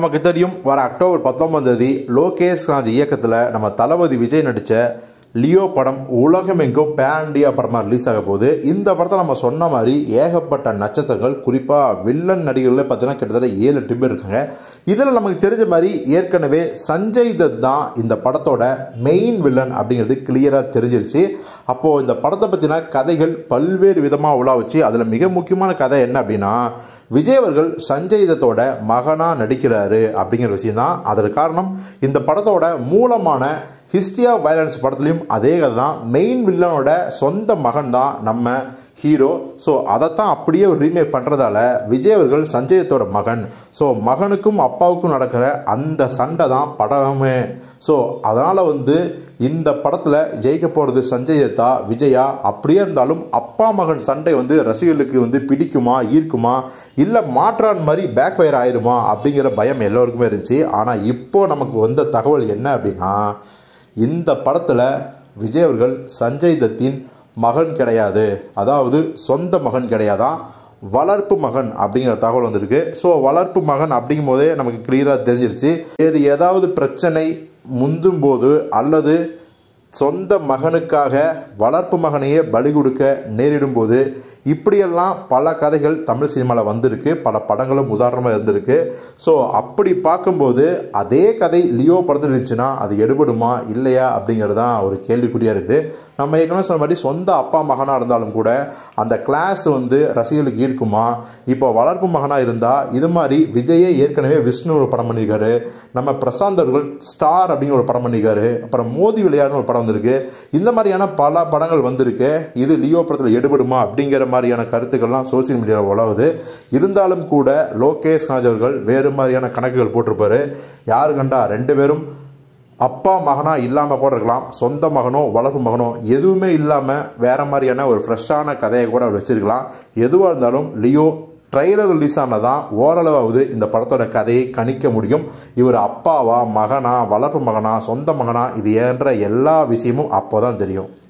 நமக்கு தெரியும் வர அக்டோபர் பத்தொன்பதாம் லோகேஷ் ராஜ் இயக்கத்தில் நம்ம தளபதி விஜய் நடித்த லியோ படம் உலகமெங்கும் பேன் இண்டியா படமாக ரிலீஸ் ஆக போகுது இந்த படத்தை நம்ம சொன்ன மாதிரி ஏகப்பட்ட நட்சத்திரங்கள் குறிப்பாக வில்லன் நடிகர்கள் பார்த்தீங்கன்னா கிட்டத்தட்ட ஏழு எட்டு பேர் இருக்காங்க இதில் நமக்கு தெரிஞ்ச மாதிரி ஏற்கனவே சஞ்சய் தத் தான் இந்த படத்தோட மெயின் வில்லன் அப்படிங்கிறது கிளியராக தெரிஞ்சிருச்சு அப்போது இந்த படத்தை பற்றினா கதைகள் பல்வேறு விதமாக வச்சு அதில் மிக முக்கியமான கதை என்ன அப்படின்னா விஜய் அவர்கள் சஞ்சய் தத்தோட மகனாக நடிக்கிறாரு அப்படிங்கிற விஷயம் தான் அதற்கு காரணம் இந்த படத்தோட மூலமான ஹிஸ்ட்ரி ஆஃப் வயலன்ஸ் படத்துலையும் அதே கதை தான் மெயின் வில்லனோட சொந்த மகன் தான் நம்ம ஹீரோ ஸோ அதைத்தான் அப்படியே ஒரு ரீமேக் பண்ணுறதால விஜய் அவர்கள் சஞ்சயத்தோட மகன் ஸோ மகனுக்கும் அப்பாவுக்கும் நடக்கிற அந்த சண்டை தான் படமே ஸோ அதனால் வந்து இந்த படத்தில் ஜெயிக்க போகிறது சஞ்சய் தத்தா விஜயா அப்படியே இருந்தாலும் அப்பா மகன் சண்டை வந்து ரசிகர்களுக்கு வந்து பிடிக்குமா ஈர்க்குமா இல்லை மாற்றான் மாதிரி பேக் ஃபயர் ஆயிடுமா அப்படிங்கிற பயம் எல்லோருக்குமே இருந்துச்சு ஆனால் இப்போது நமக்கு வந்த தகவல் என்ன அப்படின்னா இந்த படத்தில் விஜய் அவர்கள் சஞ்சய் தத்தின் மகன் கிடையாது அதாவது சொந்த மகன் கிடையாதான் வளர்ப்பு மகன் அப்படிங்கிற தகவல் வந்திருக்கு ஸோ வளர்ப்பு மகன் அப்படிங்கும் போதே நமக்கு கிளியராக தெரிஞ்சிருச்சு வேறு ஏதாவது பிரச்சனை முந்தும் போது அல்லது சொந்த மகனுக்காக வளர்ப்பு மகனையே பலி கொடுக்க நேரிடும் போது இப்படியெல்லாம் பல கதைகள் தமிழ் சினிமாவில் வந்திருக்கு பல படங்களும் உதாரணமாக இருந்திருக்கு ஸோ அப்படி பார்க்கும்போது அதே கதை லியோ படத்தில் இருந்துச்சுன்னா அது எடுபடுமா இல்லையா அப்படிங்கிறது தான் ஒரு கேள்விக்குறியாக இருக்குது நம்ம ஏற்கனவே சொன்ன மாதிரி சொந்த அப்பா மகனாக இருந்தாலும் கூட அந்த கிளாஸ் வந்து ரசிகர்களுக்கு ஈர்க்குமா இப்போ வளர்ப்பு மகனாக இருந்தால் இது மாதிரி விஜயே ஏற்கனவே விஷ்ணு ஒரு படம் பண்ணியிருக்காரு நம்ம பிரசாந்த் அவர்கள் ஸ்டார் அப்படிங்கிற ஒரு படம் பண்ணியிருக்காரு அப்புறம் மோதி விளையாடுன்னு ஒரு படம் வந்திருக்கு இந்த மாதிரியான பல படங்கள் வந்திருக்கு இது லியோ படத்தில் எடுபடுமா அப்படிங்கிற மாதிரி மாதிரியான கருத்துக்கள்லாம் சோசியல் மீடியாவில் உழவுது இருந்தாலும் கூட லோகேஷ் நாஜ் அவர்கள் வேறு மாதிரியான கணக்குகள் போட்டிருப்பாரு யார் கண்டா ரெண்டு பேரும் அப்பா மகனாக இல்லாமல் கூட இருக்கலாம் சொந்த மகனோ வளர்ப்பு மகனோ எதுவுமே இல்லாமல் வேறு மாதிரியான ஒரு ஃப்ரெஷ்ஷான கதையை கூட அவர் வச்சிருக்கலாம் எதுவாக இருந்தாலும் லியோ ட்ரெய்லர் ரிலீஸ் ஆனதான் ஓரளவாவது இந்த படத்தோட கதையை கணிக்க முடியும் இவர் அப்பாவா மகனா வளர்ப்பு மகனா சொந்த மகனா இது ஏன்ற எல்லா விஷயமும் அப்போ தான் தெரியும்